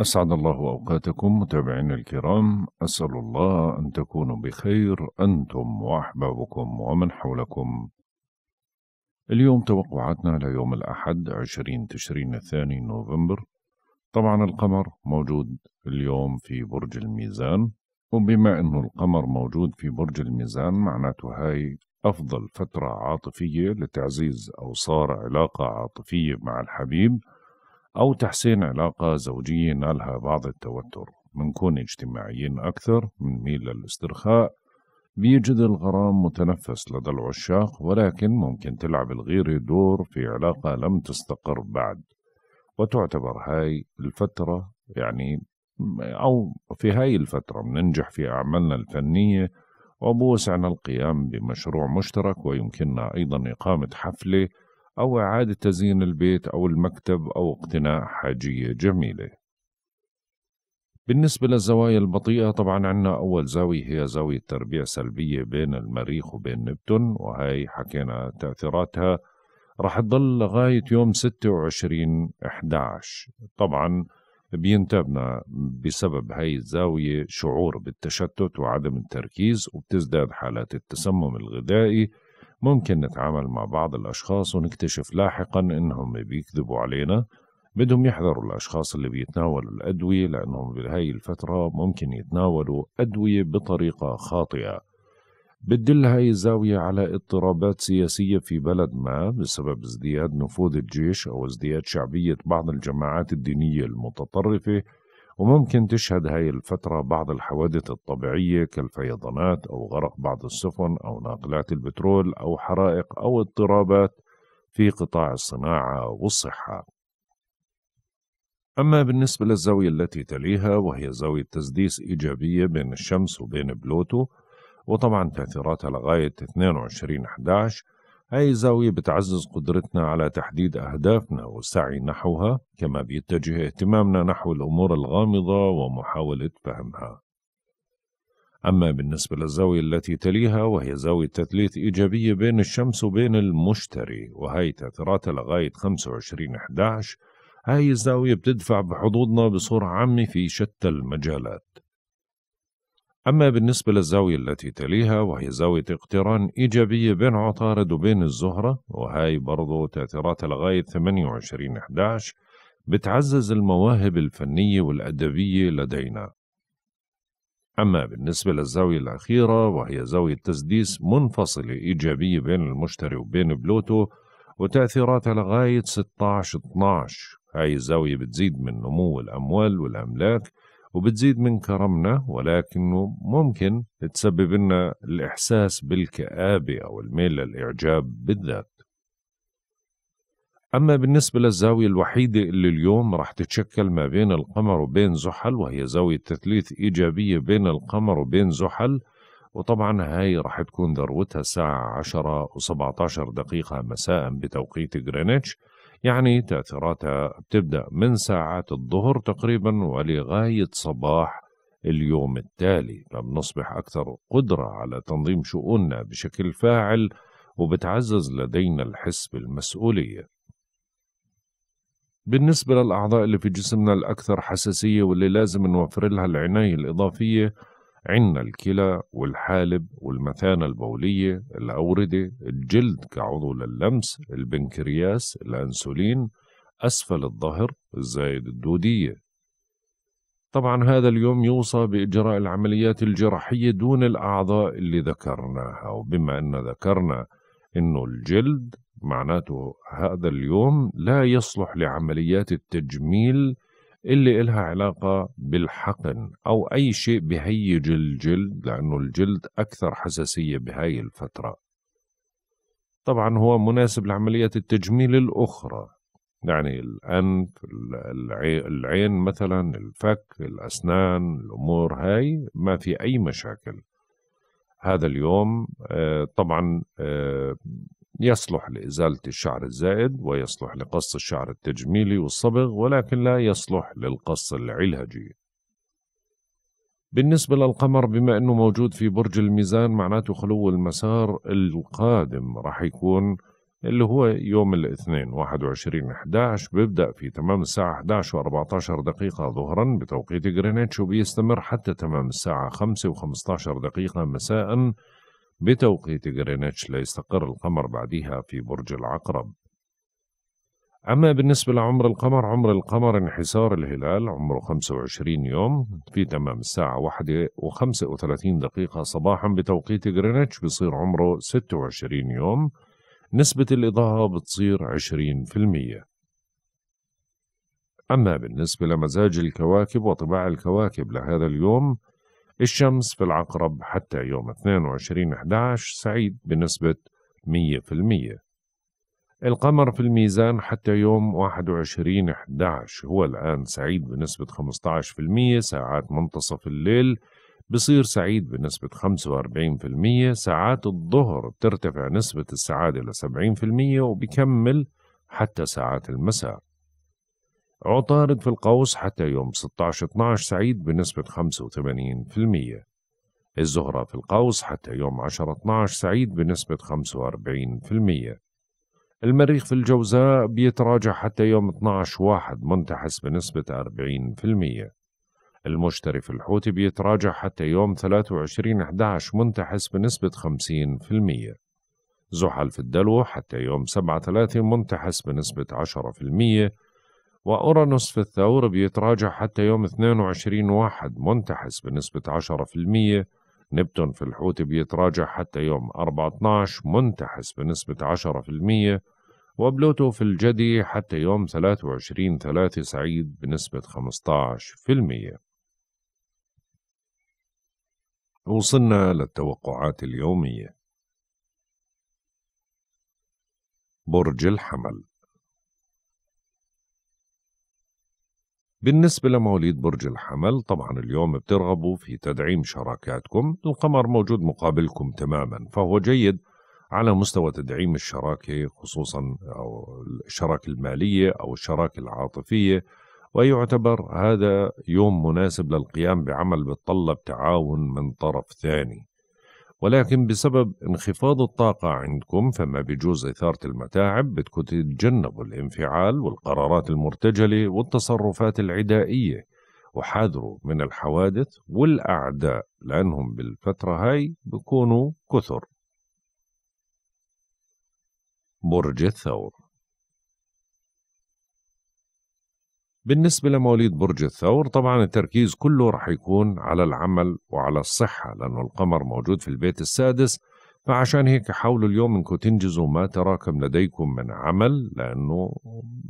أسعد الله أوقاتكم متابعينا الكرام أسأل الله أن تكونوا بخير أنتم وأحبابكم ومن حولكم اليوم توقعاتنا ليوم الأحد 20 تشرين الثاني نوفمبر طبعا القمر موجود اليوم في برج الميزان وبما أنه القمر موجود في برج الميزان معناته هاي أفضل فترة عاطفية لتعزيز أو صار علاقة عاطفية مع الحبيب أو تحسين علاقة زوجية نالها بعض التوتر منكون اجتماعيين أكثر ميل للاسترخاء بيجد الغرام متنفس لدى العشاق ولكن ممكن تلعب الغيرة دور في علاقة لم تستقر بعد وتعتبر هاي الفترة يعني أو في هاي الفترة بننجح في أعمالنا الفنية وبوسعنا القيام بمشروع مشترك ويمكننا أيضا إقامة حفلة أو إعادة تزيين البيت أو المكتب أو اقتناء حاجية جميلة بالنسبة للزوايا البطيئة طبعا عندنا أول زاوية هي زاوية تربيع سلبية بين المريخ وبين نبتون وهي حكينا تأثيراتها رح تضل لغاية يوم 26 11 طبعا بينتابنا بسبب هاي الزاوية شعور بالتشتت وعدم التركيز وبتزداد حالات التسمم الغذائي ممكن نتعامل مع بعض الأشخاص ونكتشف لاحقا إنهم بيكذبوا علينا بدهم يحذروا الأشخاص اللي بيتناولوا الأدوية لأنهم بهاي الفترة ممكن يتناولوا أدوية بطريقة خاطئة بتدل هاي الزاوية على اضطرابات سياسية في بلد ما بسبب ازدياد نفوذ الجيش أو ازدياد شعبية بعض الجماعات الدينية المتطرفة وممكن تشهد هاي الفترة بعض الحوادث الطبيعية كالفيضانات أو غرق بعض السفن أو ناقلات البترول أو حرائق أو اضطرابات في قطاع الصناعة والصحة أما بالنسبة للزاوية التي تليها وهي زاوية تسديس إيجابية بين الشمس وبين بلوتو وطبعا تأثيراتها لغاية 22 11 هاي الزاوية بتعزز قدرتنا على تحديد أهدافنا والسعي نحوها كما بيتجه اهتمامنا نحو الأمور الغامضة ومحاولة فهمها أما بالنسبة للزاوية التي تليها وهي زاوية تثليث إيجابية بين الشمس وبين المشتري وهي تاثيراتها لغايه لغاية 25/11 هاي الزاوية بتدفع بحظوظنا بصورة عامة في شتى المجالات أما بالنسبة للزاوية التي تليها وهي زاوية اقتران إيجابية بين عطارد وبين الزهرة وهي برضو تأثيراتها لغاية 28 11 بتعزز المواهب الفنية والأدبية لدينا أما بالنسبة للزاوية الأخيرة وهي زاوية تسديس منفصلة إيجابية بين المشتري وبين بلوتو وتأثيراتها لغاية 16 12 هاي الزاوية بتزيد من نمو الأموال والأملاك وبتزيد من كرمنا ولكن ممكن تسبب لنا الإحساس بالكآبة أو الميل للإعجاب بالذات أما بالنسبة للزاوية الوحيدة اللي اليوم رح تتشكل ما بين القمر وبين زحل وهي زاوية تثليث إيجابية بين القمر وبين زحل وطبعا هاي رح تكون ذروتها الساعة 10 و17 دقيقة مساء بتوقيت غرينتش يعني تأثيراتها بتبدأ من ساعات الظهر تقريبا ولغاية صباح اليوم التالي فبنصبح أكثر قدرة على تنظيم شؤوننا بشكل فاعل وبتعزز لدينا الحس بالمسؤولية بالنسبة للأعضاء اللي في جسمنا الأكثر حساسية واللي لازم نوفر لها العناية الإضافية عنا الكلى والحالب والمثانة البولية الأوردة الجلد كعضو للمس البنكرياس الأنسولين أسفل الظهر الزايد الدودية طبعا هذا اليوم يوصى بإجراء العمليات الجراحية دون الأعضاء اللي ذكرناها وبما أن ذكرنا أنه الجلد معناته هذا اليوم لا يصلح لعمليات التجميل اللي إلها علاقة بالحقن أو أي شيء بهيج الجلد لأنه الجلد أكثر حساسية بهاي الفترة طبعا هو مناسب لعملية التجميل الأخرى يعني الأنف العين مثلا الفك الأسنان الأمور هاي ما في أي مشاكل هذا اليوم آه، طبعا آه، يصلح لإزالة الشعر الزائد ويصلح لقص الشعر التجميلي والصبغ ولكن لا يصلح للقص العلاجي بالنسبة للقمر بما أنه موجود في برج الميزان معناته خلو المسار القادم راح يكون اللي هو يوم الاثنين 21 11 بيبدأ في تمام الساعة 11 و14 دقيقة ظهرا بتوقيت غرينتش وبيستمر حتى تمام الساعة 5 و15 دقيقة مساء بتوقيت غرينتش ليستقر القمر بعدها في برج العقرب أما بالنسبة لعمر القمر عمر القمر انحسار الهلال عمره 25 يوم في تمام الساعة 1 و35 دقيقة صباحا بتوقيت غرينتش بصير عمره 26 يوم نسبة الإضاءة بتصير 20% أما بالنسبة لمزاج الكواكب وطباع الكواكب لهذا اليوم الشمس في العقرب حتى يوم 22/11 سعيد بنسبة 100% القمر في الميزان حتى يوم 21/11 هو الآن سعيد بنسبة 15% ساعات منتصف الليل بصير سعيد بنسبة 45% ساعات الظهر بترتفع نسبة السعادة ل 70% وبكمل حتى ساعات المساء عطارد في القوس حتى يوم 16/12 سعيد بنسبة 85% الزهرة في القوس حتى يوم 10/12 سعيد بنسبة 45% المريخ في الجوزاء بيتراجع حتى يوم 12/1 منتحس بنسبة 40% المشتري في الحوت بيتراجع حتى يوم 23/11 منتحس بنسبة 50% زحل في الدلو حتى يوم 7/3 منتحس بنسبة 10% وأورانوس في الثور بيتراجع حتى يوم 22 واحد منتحس بنسبة 10% نبتون في الحوت بيتراجع حتى يوم 14 منتحس بنسبة 10% وبلوتو في الجدي حتى يوم 23 3 سعيد بنسبة 15% وصلنا للتوقعات اليومية برج الحمل بالنسبة لمواليد برج الحمل طبعا اليوم بترغبوا في تدعيم شراكاتكم القمر موجود مقابلكم تماما فهو جيد على مستوى تدعيم الشراكة خصوصا أو الشراكة المالية أو الشراكة العاطفية ويعتبر هذا يوم مناسب للقيام بعمل بتطلب تعاون من طرف ثاني ولكن بسبب انخفاض الطاقة عندكم فما بيجوز إثارة المتاعب بدكم تتجنبوا الانفعال والقرارات المرتجلة والتصرفات العدائية وحاذروا من الحوادث والأعداء لأنهم بالفترة هاي بيكونوا كثر برج الثور بالنسبة لمواليد برج الثور طبعا التركيز كله رح يكون على العمل وعلى الصحة لأنه القمر موجود في البيت السادس فعشان هيك حاولوا اليوم انكم تنجزوا ما تراكم لديكم من عمل لأنه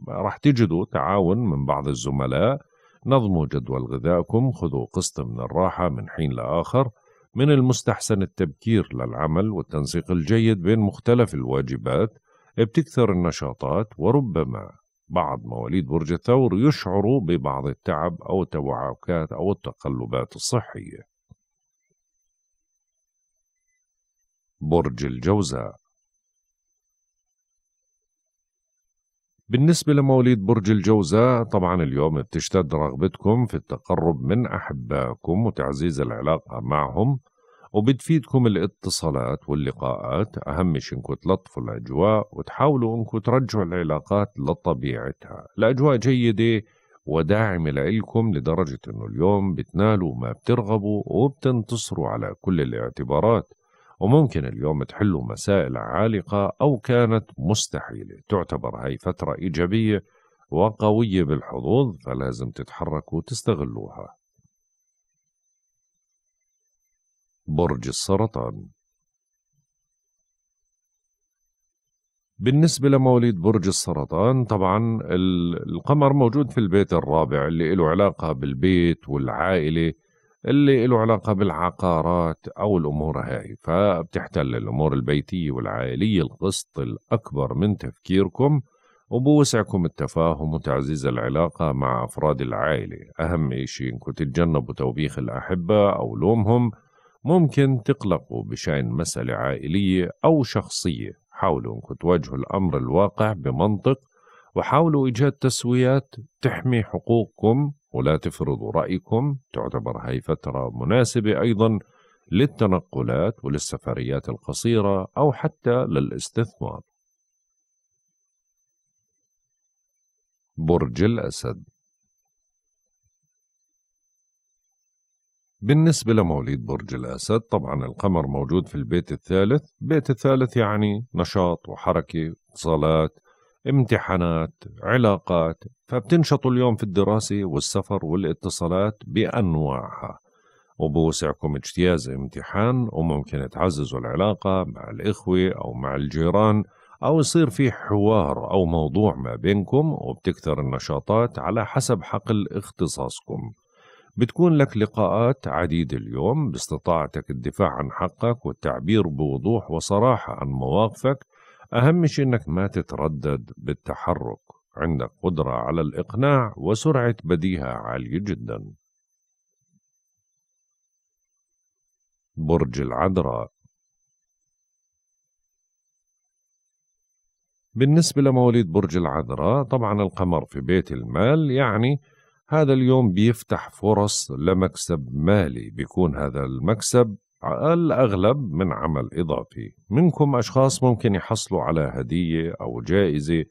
رح تجدوا تعاون من بعض الزملاء نظموا جدول غذائكم خذوا قسط من الراحة من حين لآخر من المستحسن التبكير للعمل والتنسيق الجيد بين مختلف الواجبات بتكثر النشاطات وربما بعض مواليد برج الثور يشعروا ببعض التعب أو التوعكات أو التقلبات الصحية برج الجوزاء بالنسبة لمواليد برج الجوزاء طبعا اليوم بتشتد رغبتكم في التقرب من أحبائكم وتعزيز العلاقة معهم وبتفيدكم الاتصالات واللقاءات أهم شيء انكم تلطفوا الأجواء وتحاولوا انكم ترجعوا العلاقات لطبيعتها الأجواء جيدة وداعمة لإلكم لدرجة انه اليوم بتنالوا ما بترغبوا وبتنتصروا على كل الاعتبارات وممكن اليوم تحلوا مسائل عالقة أو كانت مستحيلة تعتبر هاي فترة إيجابية وقوية بالحظوظ فلازم تتحركوا وتستغلوها برج السرطان بالنسبة لمواليد برج السرطان طبعا القمر موجود في البيت الرابع اللي له علاقة بالبيت والعائلة اللي له علاقة بالعقارات أو الأمور هاي فبتحتل الأمور البيتية والعائلية القسط الأكبر من تفكيركم وبوسعكم التفاهم وتعزيز العلاقة مع أفراد العائلة أهم شيء إنكم تتجنبوا توبيخ الأحبة أو لومهم ممكن تقلقوا بشأن مسألة عائلية أو شخصية حاولوا أنكم تواجهوا الأمر الواقع بمنطق وحاولوا إيجاد تسويات تحمي حقوقكم ولا تفرضوا رأيكم تعتبر هاي فترة مناسبة أيضا للتنقلات وللسفريات القصيرة أو حتى للاستثمار برج الأسد بالنسبة لمواليد برج الأسد طبعا القمر موجود في البيت الثالث البيت الثالث يعني نشاط وحركة اتصالات امتحانات علاقات فبتنشطوا اليوم في الدراسة والسفر والاتصالات بأنواعها وبوسعكم اجتياز امتحان وممكن تعززوا العلاقة مع الإخوة أو مع الجيران أو يصير في حوار أو موضوع ما بينكم وبتكثر النشاطات على حسب حقل اختصاصكم بتكون لك لقاءات عديدة اليوم باستطاعتك الدفاع عن حقك والتعبير بوضوح وصراحة عن مواقفك أهم شيء أنك ما تتردد بالتحرك عندك قدرة على الإقناع وسرعة بديهة عالية جدا برج العذراء بالنسبة لمواليد برج العذراء طبعا القمر في بيت المال يعني هذا اليوم بيفتح فرص لمكسب مالي بيكون هذا المكسب على الأغلب من عمل إضافي منكم أشخاص ممكن يحصلوا على هدية أو جائزة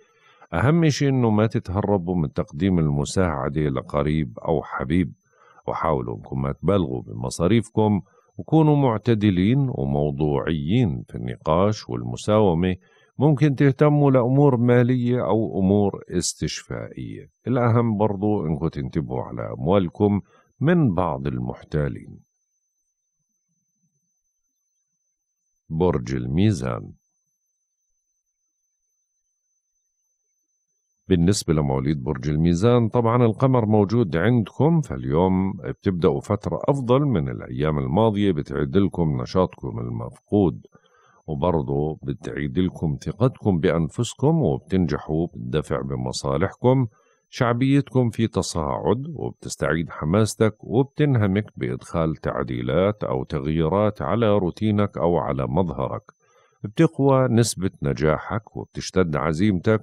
أهم شيء أنه ما تتهربوا من تقديم المساعدة لقريب أو حبيب وحاولوا أنكم ما تبالغوا بمصاريفكم وكونوا معتدلين وموضوعيين في النقاش والمساومة ممكن تهتموا لأمور مالية أو أمور استشفائية الأهم برضو أنكم تنتبهوا على أموالكم من بعض المحتالين برج الميزان بالنسبة لمواليد برج الميزان طبعا القمر موجود عندكم فاليوم بتبدأوا فترة أفضل من الأيام الماضية بتعدلكم نشاطكم المفقود وبرضه بتعيد لكم ثقتكم بأنفسكم وبتنجحوا بالدفع بمصالحكم شعبيتكم في تصاعد وبتستعيد حماستك وبتنهمك بإدخال تعديلات أو تغييرات على روتينك أو على مظهرك بتقوى نسبة نجاحك وبتشتد عزيمتك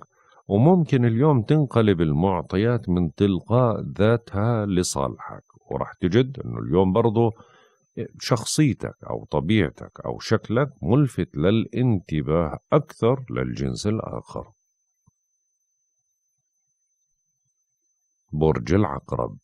وممكن اليوم تنقلب المعطيات من تلقاء ذاتها لصالحك ورح تجد أنه اليوم برضه شخصيتك أو طبيعتك أو شكلك ملفت للانتباه أكثر للجنس الآخر برج العقرب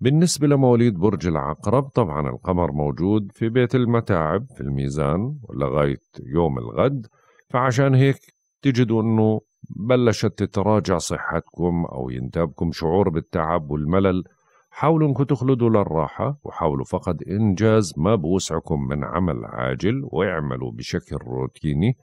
بالنسبة لمواليد برج العقرب طبعا القمر موجود في بيت المتاعب في الميزان لغاية يوم الغد فعشان هيك تجدوا أنه بلشت تتراجع صحتكم أو ينتابكم شعور بالتعب والملل حاولوا انكم تخلدوا للراحة وحاولوا فقط إنجاز ما بوسعكم من عمل عاجل واعملوا بشكل روتيني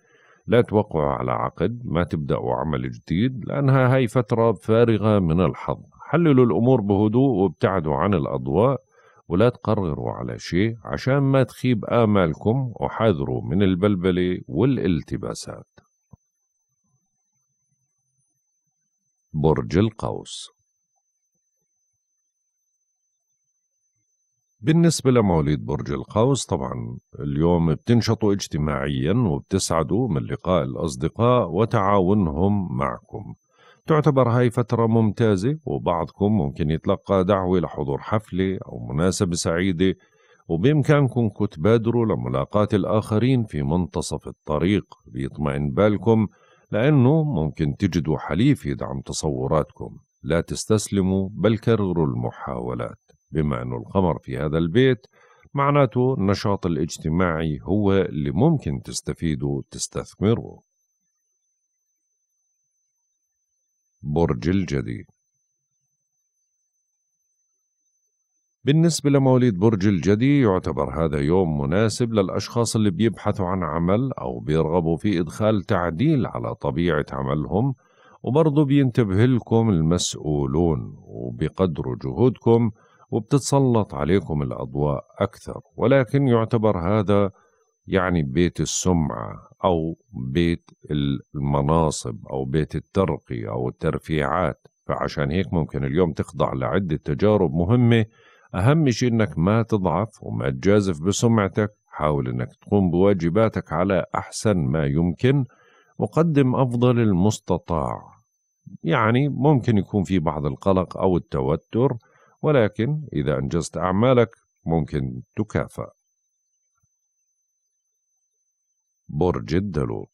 لا توقعوا على عقد ما تبدأوا عمل جديد لأنها هاي فترة فارغة من الحظ حللوا الأمور بهدوء وابتعدوا عن الأضواء ولا تقرروا على شيء عشان ما تخيب آمالكم وحاذروا من البلبلة والالتباسات برج القوس بالنسبة لمواليد برج القوس طبعا اليوم بتنشطوا اجتماعيا وبتسعدوا من لقاء الأصدقاء وتعاونهم معكم تعتبر هاي فترة ممتازة وبعضكم ممكن يتلقى دعوة لحضور حفلة أو مناسبة سعيدة وبإمكانكم تبادروا لملاقاة الآخرين في منتصف الطريق بيطمئن بالكم لأنه ممكن تجدوا حليف يدعم تصوراتكم لا تستسلموا بل كرروا المحاولات بما أن القمر في هذا البيت معناته النشاط الاجتماعي هو اللي ممكن تستفيده تستثمره برج الجدي بالنسبة لمواليد برج الجدي يعتبر هذا يوم مناسب للأشخاص اللي بيبحثوا عن عمل أو بيرغبوا في إدخال تعديل على طبيعة عملهم وبرضه بينتبه لكم المسؤولون وبقدروا جهودكم وبتتسلط عليكم الأضواء أكثر ولكن يعتبر هذا يعني بيت السمعة أو بيت المناصب أو بيت الترقي أو الترفيعات فعشان هيك ممكن اليوم تخضع لعدة تجارب مهمة أهم شيء إنك ما تضعف وما تجازف بسمعتك حاول إنك تقوم بواجباتك على أحسن ما يمكن وقدم أفضل المستطاع يعني ممكن يكون في بعض القلق أو التوتر ولكن إذا أنجزت أعمالك ممكن تكافأ برج الدلو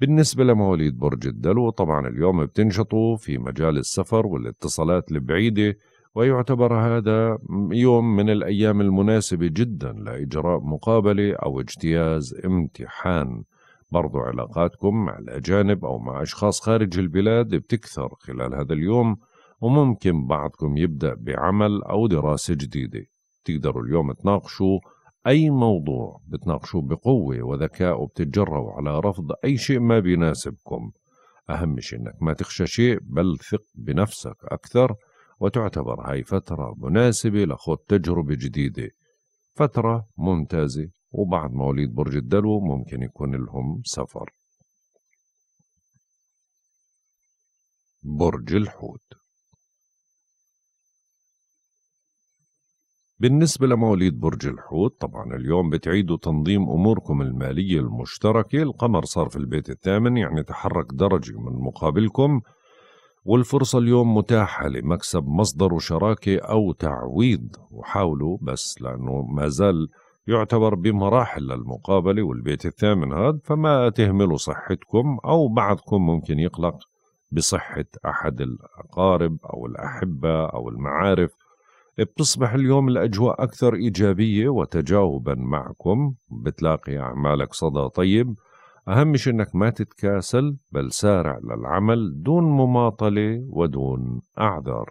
بالنسبة لمواليد برج الدلو طبعا اليوم بتنشطوا في مجال السفر والاتصالات البعيدة ويعتبر هذا يوم من الأيام المناسبة جدا لإجراء مقابلة أو اجتياز امتحان برضو علاقاتكم مع الأجانب أو مع أشخاص خارج البلاد بتكثر خلال هذا اليوم وممكن بعضكم يبدأ بعمل أو دراسة جديدة تقدروا اليوم تناقشوا أي موضوع بتناقشوه بقوة وذكاء وبتتجرأوا على رفض أي شيء ما بيناسبكم أهم شيء إنك ما تخشى شيء بل ثق بنفسك أكثر وتعتبر هاي فترة مناسبة لخوض تجربة جديدة فترة ممتازة وبعد مواليد برج الدلو ممكن يكون لهم سفر برج الحوت بالنسبة لمواليد برج الحوت طبعا اليوم بتعيدوا تنظيم أموركم المالية المشتركة القمر صار في البيت الثامن يعني تحرك درجة من مقابلكم والفرصة اليوم متاحة لمكسب مصدر شراكة أو تعويض وحاولوا بس لأنه ما زال يعتبر بمراحل المقابلة والبيت الثامن هذا فما تهملوا صحتكم أو بعضكم ممكن يقلق بصحة أحد الأقارب أو الأحبة أو المعارف بتصبح اليوم الأجواء أكثر إيجابية وتجاوبا معكم بتلاقي أعمالك صدى طيب أهم شيء أنك ما تتكاسل بل سارع للعمل دون مماطلة ودون أعذار